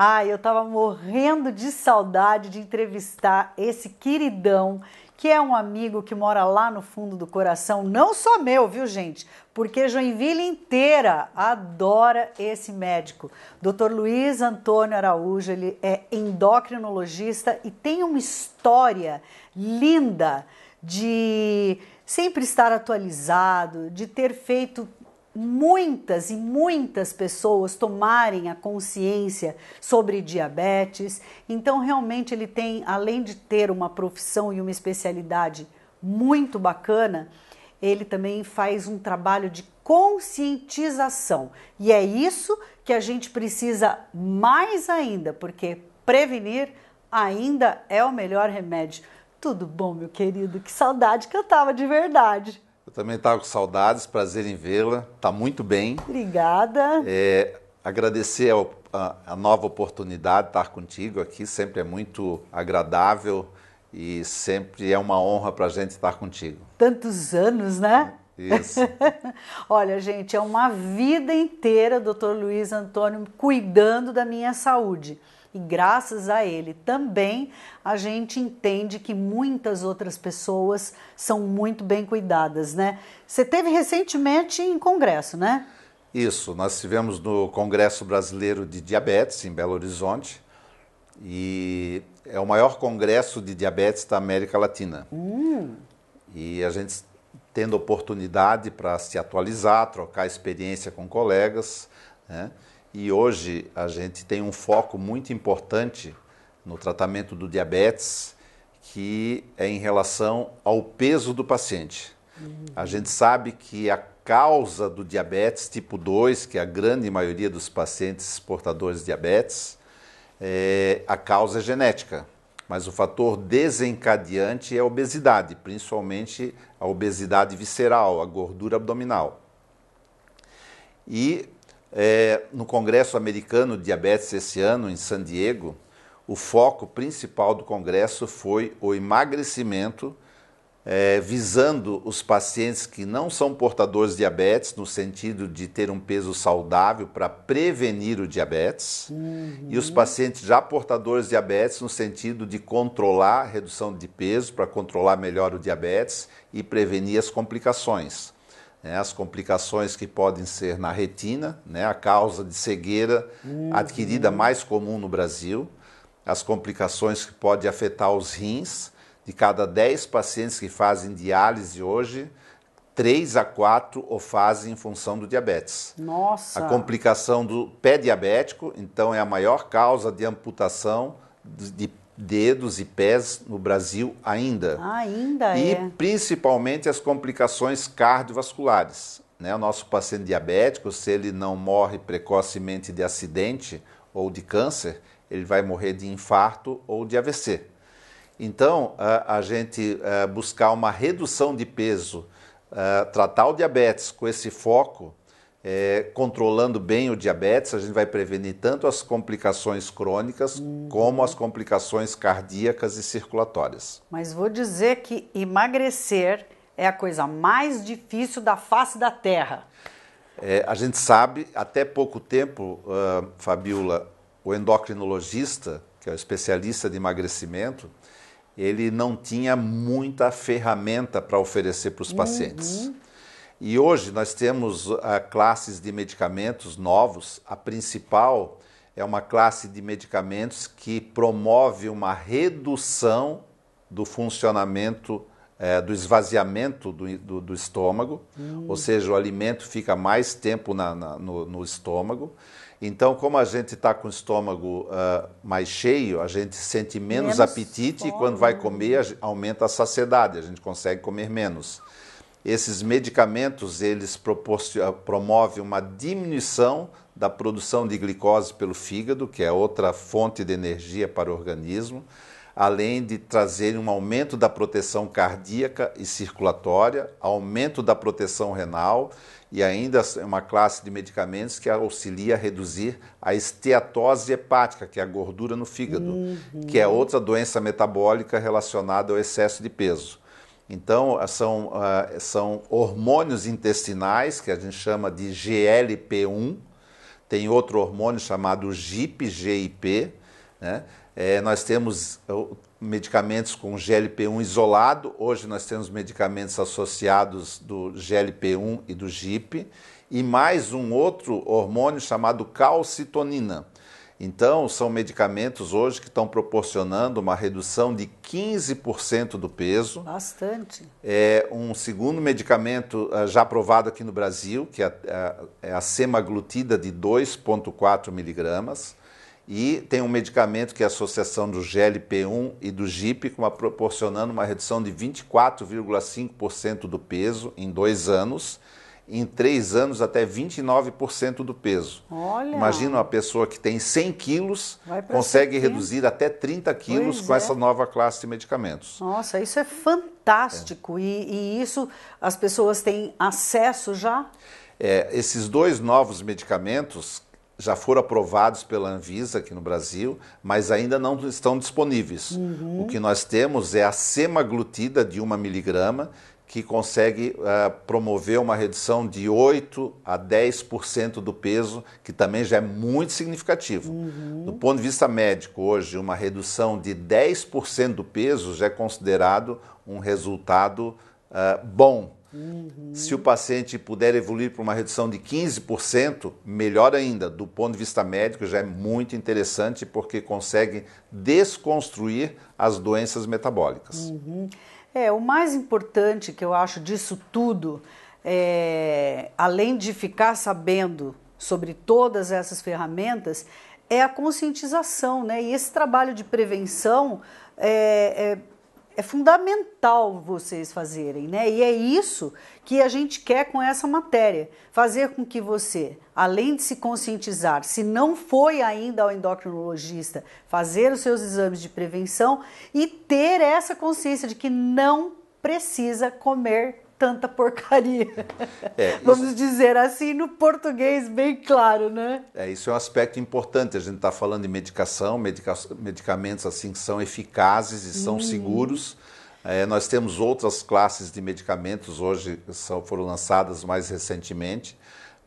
Ai, eu estava morrendo de saudade de entrevistar esse queridão que é um amigo que mora lá no fundo do coração, não só meu, viu, gente? Porque Joinville inteira adora esse médico. Dr. Luiz Antônio Araújo, ele é endocrinologista e tem uma história linda de sempre estar atualizado, de ter feito muitas e muitas pessoas tomarem a consciência sobre diabetes. Então, realmente, ele tem, além de ter uma profissão e uma especialidade muito bacana, ele também faz um trabalho de conscientização. E é isso que a gente precisa mais ainda, porque prevenir ainda é o melhor remédio. Tudo bom, meu querido? Que saudade que eu tava de verdade. Eu também estava com saudades, prazer em vê-la. Está muito bem. Obrigada. É, agradecer a, a, a, nova oportunidade de estar contigo aqui, sempre é muito agradável e sempre é uma honra para a gente estar contigo. Tantos anos, né? Isso. Olha, gente, é uma vida inteira, doutor Luiz Antônio, cuidando da minha saúde e graças a ele também a gente entende que muitas outras pessoas são muito bem cuidadas, né? Você teve recentemente em congresso, né? Isso, nós tivemos no Congresso Brasileiro de Diabetes em Belo Horizonte e é o maior congresso de diabetes da América Latina. Hum. E a gente tendo oportunidade para se atualizar, trocar experiência com colegas, né? e hoje a gente tem um foco muito importante no tratamento do diabetes, que é em relação ao peso do paciente. Uhum. A gente sabe que a causa do diabetes tipo 2, que é a grande maioria dos pacientes portadores de diabetes, é, a causa é genética. Mas o fator desencadeante é a obesidade, principalmente a obesidade visceral, a gordura abdominal. E é, no Congresso Americano de Diabetes esse ano, em San Diego, o foco principal do Congresso foi o emagrecimento, é, visando os pacientes que não são portadores de diabetes, no sentido de ter um peso saudável para prevenir o diabetes, uhum. e os uhum. pacientes já portadores de diabetes, no sentido de controlar a redução de peso, para controlar melhor o diabetes e prevenir as complicações né, as complicações que podem ser na retina, né, a causa de cegueira uhum. adquirida mais comum no Brasil, as complicações que pode afetar os rins. De cada 10 pacientes que fazem diálise hoje, 3 a 4 o fazem em função do diabetes. Nossa! A complicação do pé diabético, então, é a maior causa de amputação de dedos e pés no Brasil ainda. Ah, ainda e é. E principalmente as complicações cardiovasculares. Né? O nosso paciente diabético, se ele não morre precocemente de acidente ou de câncer, ele vai morrer de infarto ou de AVC. Então, a gente eh, buscar uma redução de peso, eh, tratar o diabetes com esse foco é, controlando bem o diabetes, a gente vai prevenir tanto as complicações crônicas uhum. como as complicações cardíacas e circulatórias. Mas vou dizer que emagrecer é a coisa mais difícil da face da Terra. É, a gente sabe, até pouco tempo, uh, Fabiola, o endocrinologista, que é o especialista de emagrecimento, ele não tinha muita ferramenta para oferecer para os pacientes. Uhum. E hoje nós temos uh, classes de medicamentos novos. A principal é uma classe de medicamentos que promove uma redução do funcionamento, eh, do esvaziamento do, do, do estômago, hum. ou seja, o alimento fica mais tempo na, na, no, no, estômago. Então, como a gente está com o estômago uh, mais cheio, a gente sente menos, menos apetite fome. e quando vai comer aumenta a saciedade, a gente consegue comer menos. Esses medicamentos, eles promovem uma diminuição da produção de glicose pelo fígado, que é outra fonte de energia para o organismo, além de trazer um aumento da proteção cardíaca e circulatória, aumento da proteção renal e ainda é uma classe de medicamentos que auxilia a reduzir a esteatose hepática, que é a gordura no fígado, uhum. que é uhum. outra doença metabólica relacionada ao excesso de peso. Então, são, são hormônios intestinais, que a gente chama de GLP1, tem outro hormônio chamado GIP, GIP. Né? É, nós temos medicamentos com GLP1 isolado, hoje nós temos medicamentos associados do GLP1 e do GIP, e mais um outro hormônio chamado calcitonina. Então, são medicamentos hoje que estão proporcionando uma redução de 15% do peso. Bastante. É um segundo medicamento ah, já aprovado aqui no Brasil, que é a, é é semaglutida de 2,4 miligramas. E tem um medicamento que é a associação do GLP-1 e do GIP, proporcionando uma redução de 24,5% do peso em dois anos em três anos até 29% do peso. Olha. Imagina uma pessoa que tem 100 quilos consegue 100. reduzir até 30 quilos com é. essa nova classe de medicamentos. Nossa, isso é fantástico. É. E, e isso as pessoas têm acesso já? É, esses dois novos medicamentos já foram aprovados pela Anvisa aqui no Brasil, mas ainda não estão disponíveis. Uhum. O que nós temos é a semaglutida de 1 miligrama, que consegue uh, promover uma redução de 8 a 10% do peso, que também já é muito significativo. Uhum. Do ponto de vista médico, hoje, uma redução de 10% do peso já é considerado um resultado uh, bom. Uhum. Se o paciente puder evoluir para uma redução de 15%, melhor ainda. Do ponto de vista médico, já é muito interessante porque consegue desconstruir as doenças metabólicas. Uhum. É, o mais importante que eu acho disso tudo, é, além de ficar sabendo sobre todas essas ferramentas, é a conscientização, né? E esse trabalho de prevenção é, é é fundamental vocês fazerem, né? E é isso que a gente quer com essa matéria, fazer com que você, além de se conscientizar, se não foi ainda ao endocrinologista, fazer os seus exames de prevenção e ter essa consciência de que não precisa comer tanta porcaria. É, isso... Vamos dizer assim, no português, bem claro, né? É, isso é um aspecto importante. A gente está falando de medicação, medica... medicamentos assim que são eficazes e são hum. seguros. É, nós temos outras classes de medicamentos hoje são, foram lançadas mais recentemente,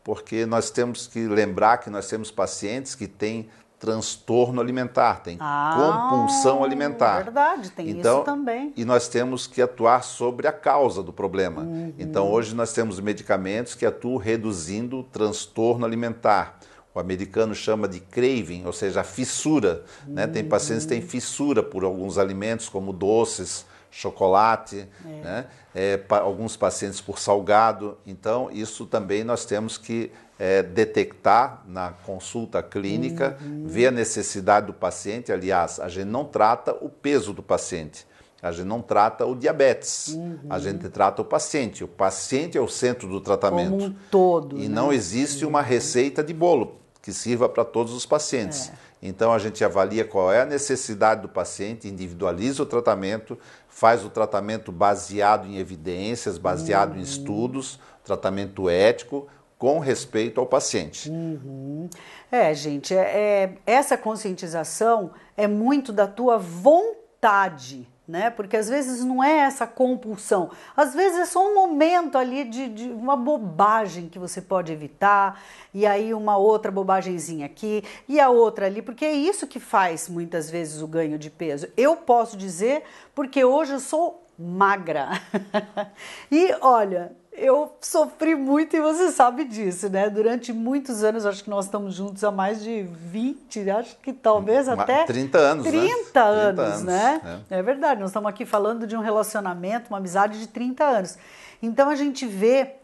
porque nós temos que lembrar que nós temos pacientes que têm transtorno alimentar, tem ah, compulsão alimentar. Verdade, tem então, isso também. E nós temos que atuar sobre a causa do problema. Uhum. Então, hoje nós temos medicamentos que atuam reduzindo o transtorno alimentar. O americano chama de craving, ou seja, a fissura. Né? Tem pacientes que têm uhum. fissura por alguns alimentos, como doces, chocolate, é. Né? É, pa alguns pacientes por salgado. Então, isso também nós temos que é, detectar na consulta clínica, uhum. ver a necessidade do paciente. Aliás, a gente não trata o peso do paciente. A gente não trata o diabetes, uhum. a gente trata o paciente. O paciente é o centro do tratamento. Como um todo. E né? não existe uma receita de bolo que sirva para todos os pacientes. É. Então a gente avalia qual é a necessidade do paciente, individualiza o tratamento, faz o tratamento baseado em evidências, baseado uhum. em estudos, tratamento ético, com respeito ao paciente. Uhum. É, gente, é, é, essa conscientização é muito da tua vontade né? Porque às vezes não é essa compulsão, às vezes é só um momento ali de, de, uma bobagem que você pode evitar, e aí uma outra bobagemzinha aqui e a outra ali, porque é isso que faz muitas vezes o ganho de peso. Eu posso dizer porque hoje eu sou magra. e olha, eu sofri muito e você sabe disso, né? Durante muitos anos, acho que nós estamos juntos há mais de 20, acho que talvez Uma, até 30 anos, 30 né? 30 anos, anos né? É. é verdade, nós estamos aqui falando de um relacionamento, uma amizade de 30 anos. Então a gente vê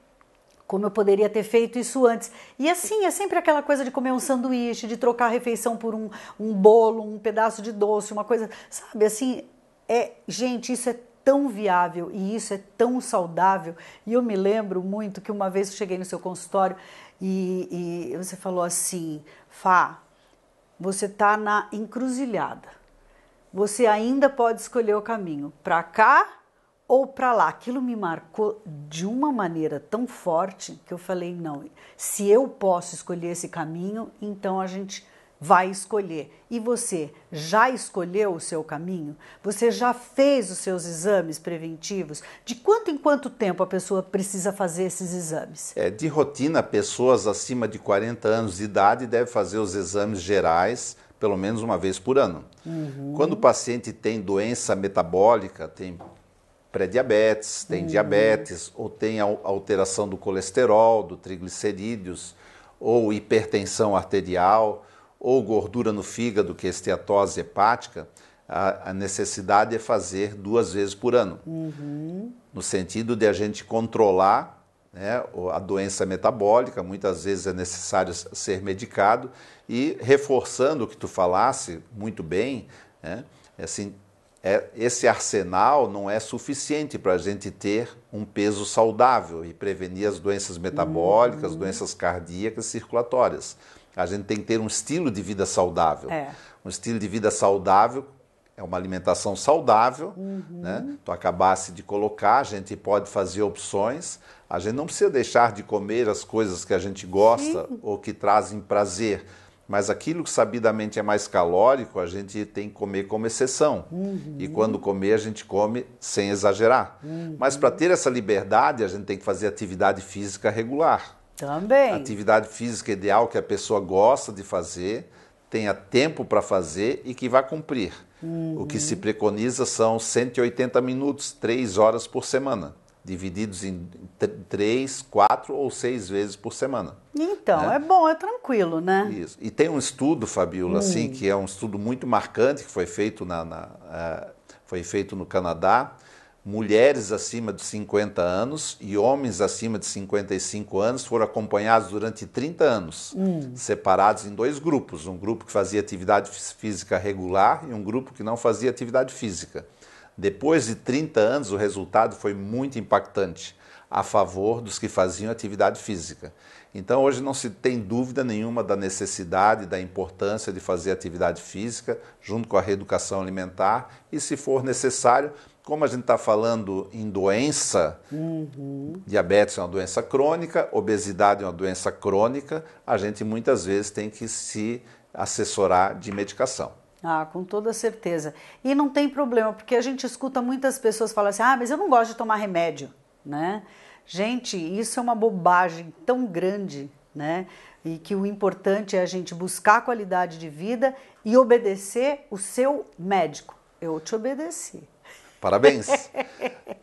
como eu poderia ter feito isso antes. E assim, é sempre aquela coisa de comer um sanduíche, de trocar a refeição por um, um bolo, um pedaço de doce, uma coisa. Sabe, assim, é, gente, isso é tão viável e isso é tão saudável. E eu me lembro muito que uma vez eu cheguei no seu consultório e, e você falou assim: Fá, você está na encruzilhada. Você ainda pode escolher o caminho para cá ou para lá. Aquilo me marcou de uma maneira tão forte que eu falei: não, se eu posso escolher esse caminho, então a gente vai escolher. E você já escolheu o seu caminho? Você já fez os seus exames preventivos? De quanto em quanto tempo a pessoa precisa fazer esses exames? É, de rotina, pessoas acima de 40 anos de idade devem fazer os exames gerais pelo menos uma vez por ano. Uhum. Quando o paciente tem doença metabólica, tem pré-diabetes, tem uhum. diabetes ou tem alteração do colesterol, do triglicerídeos ou hipertensão arterial, ou gordura no fígado, que é esteatose hepática, a, a necessidade é fazer duas vezes por ano. Uhum. No sentido de a gente controlar né, a doença metabólica, muitas vezes é necessário ser medicado, e reforçando o que tu falasse muito bem, né, é assim, é, esse arsenal não é suficiente para a gente ter um peso saudável e prevenir as doenças metabólicas, uhum. doenças cardíacas circulatórias. A gente tem que ter um estilo de vida saudável. É. Um estilo de vida saudável é uma alimentação saudável, uhum. né? Tu acabasse de colocar, a gente pode fazer opções. A gente não precisa deixar de comer as coisas que a gente gosta Sim. ou que trazem prazer. Mas aquilo que sabidamente é mais calórico, a gente tem que comer como exceção. Uhum. E quando comer, a gente come sem exagerar. Uhum. Mas para ter essa liberdade, a gente tem que fazer atividade física regular. Também. Atividade física ideal que a pessoa gosta de fazer, tenha tempo para fazer e que vá cumprir. Uhum. O que se uhum. preconiza são 180 minutos, 3 horas por semana, divididos em 3, 4 ou 6 vezes por semana. Então, né? é bom, é tranquilo, né? Isso. E tem um estudo, Fabiola, uhum. assim, hum. que é um estudo muito marcante que foi feito, na, na uh, foi feito no Canadá mulheres acima de 50 anos e homens acima de 55 anos foram acompanhados durante 30 anos, hum. separados em dois grupos: um grupo que fazia atividade física regular e um grupo que não fazia atividade física. Depois de 30 anos, o resultado foi muito impactante a favor dos que faziam atividade física. Então, hoje não se tem dúvida nenhuma da necessidade, da importância de fazer atividade física junto com a reeducação alimentar e, se for necessário, como a gente está falando em doença, uhum. diabetes é uma doença crônica, obesidade é uma doença crônica, a gente muitas vezes tem que se assessorar de medicação. Ah, com toda certeza. E não tem problema, porque a gente escuta muitas pessoas falar assim: ah, mas eu não gosto de tomar remédio, né? Gente, isso é uma bobagem tão grande, né? E que o importante é a gente buscar qualidade de vida e obedecer o seu médico. Eu te obedeci. Parabéns.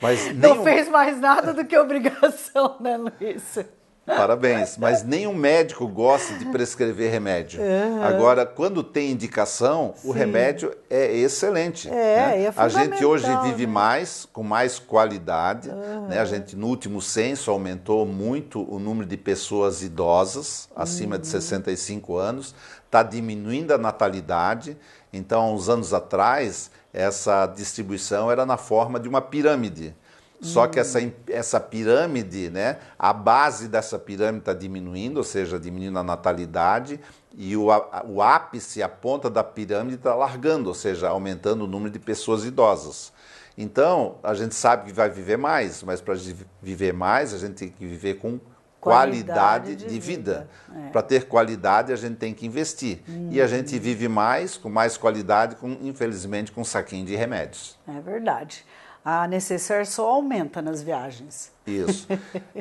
Mas não fez mais nada do que obrigação, né, Luiz? Parabéns, mas nenhum médico gosta de prescrever remédio. Uhum. Agora, quando tem indicação, Sim. o remédio é excelente. É, né? é A gente hoje vive né? mais, com mais qualidade. Uhum. Né? A gente, no último censo, aumentou muito o número de pessoas idosas, acima uhum. de 65 anos. Está diminuindo a natalidade. Então, uns anos atrás, essa distribuição era na forma de uma pirâmide. Só que essa, hum. essa pirâmide, né, a base dessa pirâmide está diminuindo, ou seja, diminuindo a natalidade, e o, o ápice, a ponta da pirâmide está largando, ou seja, aumentando o número de pessoas idosas. Então, a gente sabe que vai viver mais, mas para viver mais, a gente tem que viver com qualidade, qualidade de, de, vida. vida. É. Para ter qualidade, a gente tem que investir. Hum. E a gente uhum. vive mais, com mais qualidade, com, infelizmente, com um saquinho de remédios. É verdade a necessaire só aumenta nas viagens. Isso.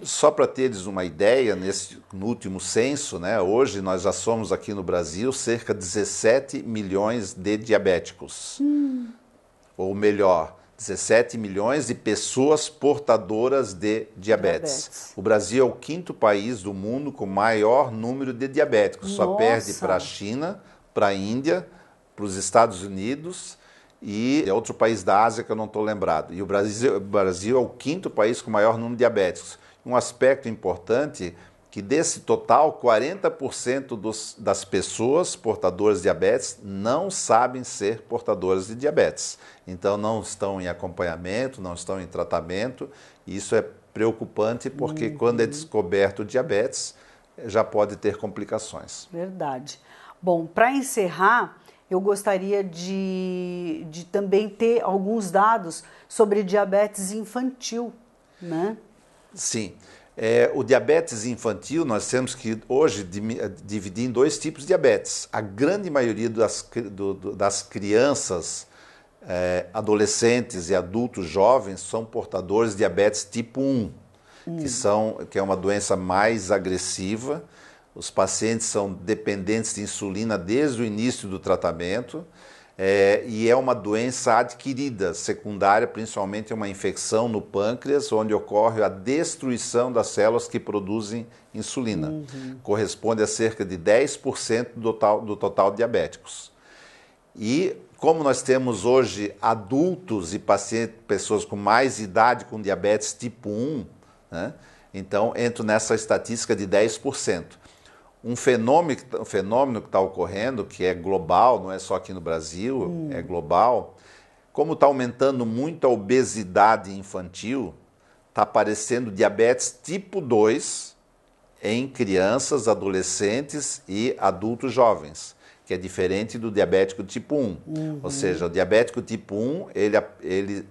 Só para teres uma ideia, nesse, no último censo, né, hoje nós já somos aqui no Brasil cerca de 17 milhões de diabéticos. Hum. Ou melhor, 17 milhões de pessoas portadoras de diabetes. diabetes. O Brasil é o quinto país do mundo com maior número de diabéticos. Nossa. Só perde para a China, para a Índia, para os Estados Unidos e é outro país da Ásia que eu não estou lembrado. E o Brasil, o Brasil é o quinto país com maior número de diabéticos. Um aspecto importante que desse total, 40% dos, das pessoas portadoras de diabetes não sabem ser portadoras de diabetes. Então não estão em acompanhamento, não estão em tratamento. E isso é preocupante porque uhum. quando é descoberto o diabetes, já pode ter complicações. Verdade. Bom, para encerrar, eu gostaria de, de também ter alguns dados sobre diabetes infantil, né? Sim. É, o diabetes infantil, nós temos que hoje dividir em dois tipos de diabetes. A grande maioria das, do, das crianças, é, adolescentes e adultos jovens são portadores de diabetes tipo 1, hum. que, são, que é uma doença mais agressiva os pacientes são dependentes de insulina desde o início do tratamento é, e é uma doença adquirida, secundária principalmente uma infecção no pâncreas, onde ocorre a destruição das células que produzem insulina. Uhum. Corresponde a cerca de 10% do total, do total de diabéticos. E como nós temos hoje adultos e pacientes, pessoas com mais idade com diabetes tipo 1, né? então entro nessa estatística de 10% um fenômeno, um fenômeno que está tá ocorrendo, que é global, não é só aqui no Brasil, hum. é global. Como está aumentando muito a obesidade infantil, está aparecendo diabetes tipo 2 em crianças, adolescentes e adultos jovens, que é diferente do diabético tipo 1. Uhum. Ou seja, o diabético tipo 1 ele, ele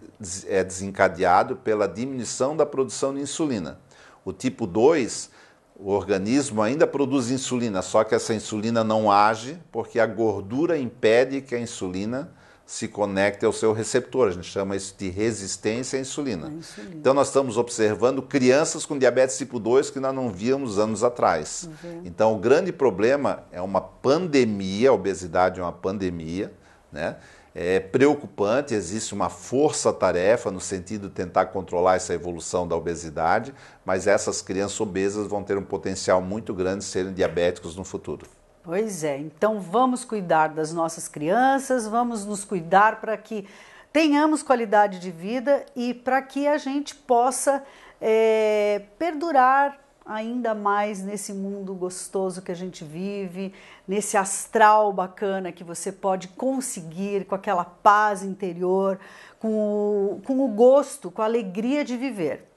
é desencadeado pela diminuição da produção de insulina. O tipo 2 o organismo ainda produz insulina, só que essa insulina não age porque a gordura impede que a insulina se conecte ao seu receptor. A gente chama isso de resistência à insulina. insulina. Então, nós estamos observando crianças com diabetes tipo 2 que nós não víamos anos atrás. Uhum. Então, o grande problema é uma pandemia, a obesidade é uma pandemia, né? é preocupante, existe uma força-tarefa no sentido de tentar controlar essa evolução da obesidade, mas essas crianças obesas vão ter um potencial muito grande de serem diabéticos no futuro. Pois é, então vamos cuidar das nossas crianças, vamos nos cuidar para que tenhamos qualidade de vida e para que a gente possa é, perdurar ainda mais nesse mundo gostoso que a gente vive, nesse astral bacana que você pode conseguir com aquela paz interior, com o, com o gosto, com a alegria de viver.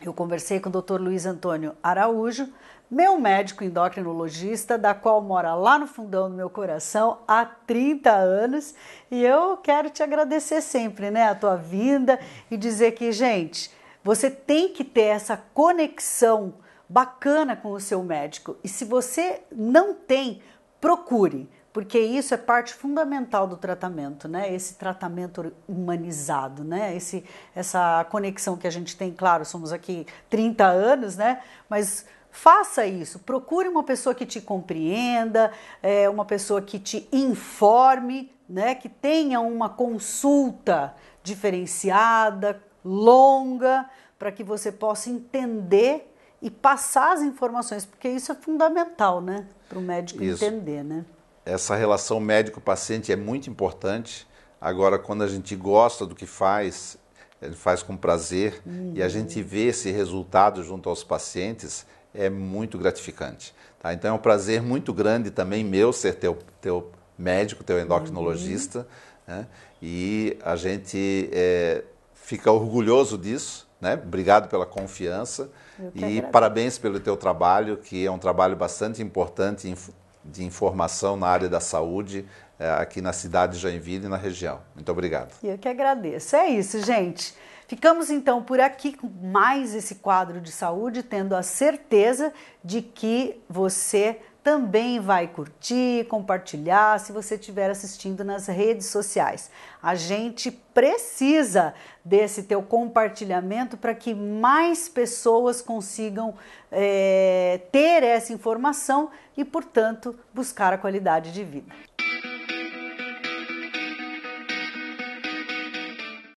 Eu conversei com o Dr. Luiz Antônio Araújo, meu médico endocrinologista, da qual mora lá no fundão do meu coração há 30 anos, e eu quero te agradecer sempre, né, a tua vinda e dizer que, gente, você tem que ter essa conexão bacana com o seu médico. E se você não tem, procure, porque isso é parte fundamental do tratamento, né? Esse tratamento humanizado, né? Esse, essa conexão que a gente tem, claro, somos aqui 30 anos, né? Mas Faça isso, procure uma pessoa que te compreenda, é, uma pessoa que te informe, né, que tenha uma consulta diferenciada, longa, para que você possa entender e passar as informações, porque isso é fundamental, né? Para o médico isso. entender, né? Essa relação médico-paciente é muito importante. Agora, quando a gente gosta do que faz, ele faz com prazer uhum. e a uhum. gente vê esse resultado junto aos pacientes, é muito gratificante. Tá? Então, é um prazer muito grande também meu ser teu, teu médico, teu endocrinologista. Uhum. Né? E a gente é, fica orgulhoso disso né? Obrigado pela confiança e agradeço. parabéns pelo teu trabalho, que é um trabalho bastante importante de informação na área da saúde eh, aqui na cidade de Joinville e na região. Muito obrigado. Eu que agradeço. É isso, gente. Ficamos então por aqui com mais esse quadro de saúde, tendo a certeza de que você também vai curtir, compartilhar se você estiver assistindo nas redes sociais. A gente precisa desse teu compartilhamento para que mais pessoas consigam é, ter essa informação e, portanto, buscar a qualidade de vida.